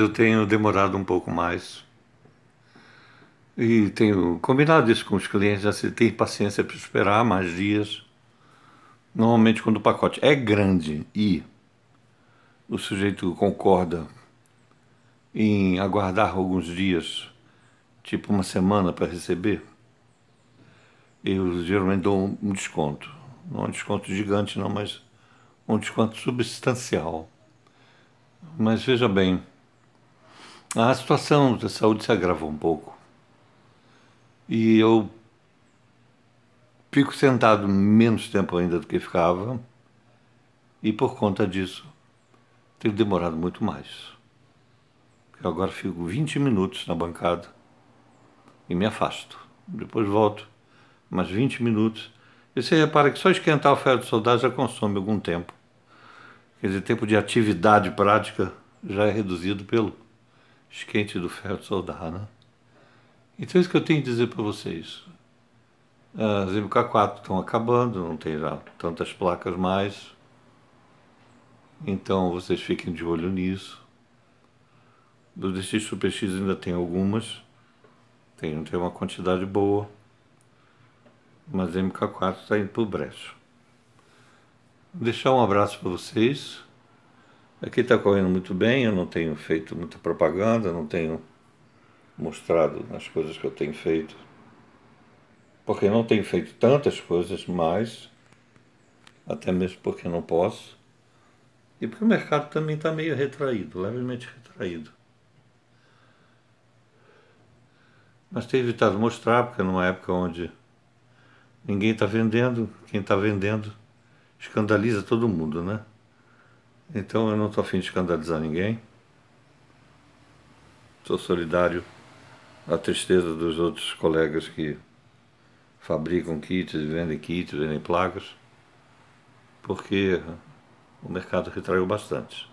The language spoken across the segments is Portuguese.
Eu tenho demorado um pouco mais. E tenho combinado isso com os clientes, assim, tem paciência para esperar mais dias. Normalmente quando o pacote é grande e o sujeito concorda em aguardar alguns dias, tipo uma semana para receber, eu geralmente dou um desconto. Não é um desconto gigante não, mas um desconto substancial. Mas veja bem, a situação da saúde se agravou um pouco. E eu fico sentado menos tempo ainda do que ficava. E por conta disso, tenho demorado muito mais. Eu agora fico 20 minutos na bancada e me afasto. Depois volto mais 20 minutos. E você repara que só esquentar o ferro de soldado já consome algum tempo. Quer dizer, tempo de atividade prática já é reduzido pelo esquente do ferro soldar, né? Então, é isso que eu tenho que dizer para vocês. Ah, as MK4 estão acabando, não tem já tantas placas mais. Então, vocês fiquem de olho nisso. Do DX Super X ainda tem algumas. Tem, tem uma quantidade boa. Mas a MK4 está indo para o brecho. Vou deixar um abraço para vocês. Aqui está correndo muito bem, eu não tenho feito muita propaganda, não tenho mostrado as coisas que eu tenho feito. Porque não tenho feito tantas coisas, mas até mesmo porque não posso. E porque o mercado também está meio retraído, levemente retraído. Mas tenho evitado mostrar, porque numa é época onde ninguém está vendendo, quem está vendendo escandaliza todo mundo, né? Então eu não estou afim de escandalizar ninguém. Sou solidário à tristeza dos outros colegas que fabricam kits, vendem kits, vendem placas, porque o mercado retraiu bastante.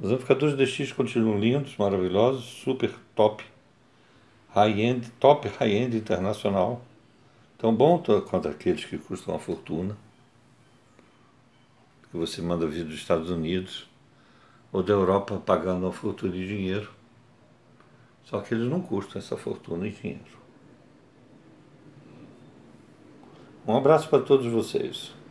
Os amplificadores DX continuam lindos, maravilhosos, super top, high-end, top high-end internacional, tão bom quanto aqueles que custam uma fortuna que você manda vir dos Estados Unidos ou da Europa pagando uma fortuna de dinheiro. Só que eles não custam essa fortuna em dinheiro. Um abraço para todos vocês.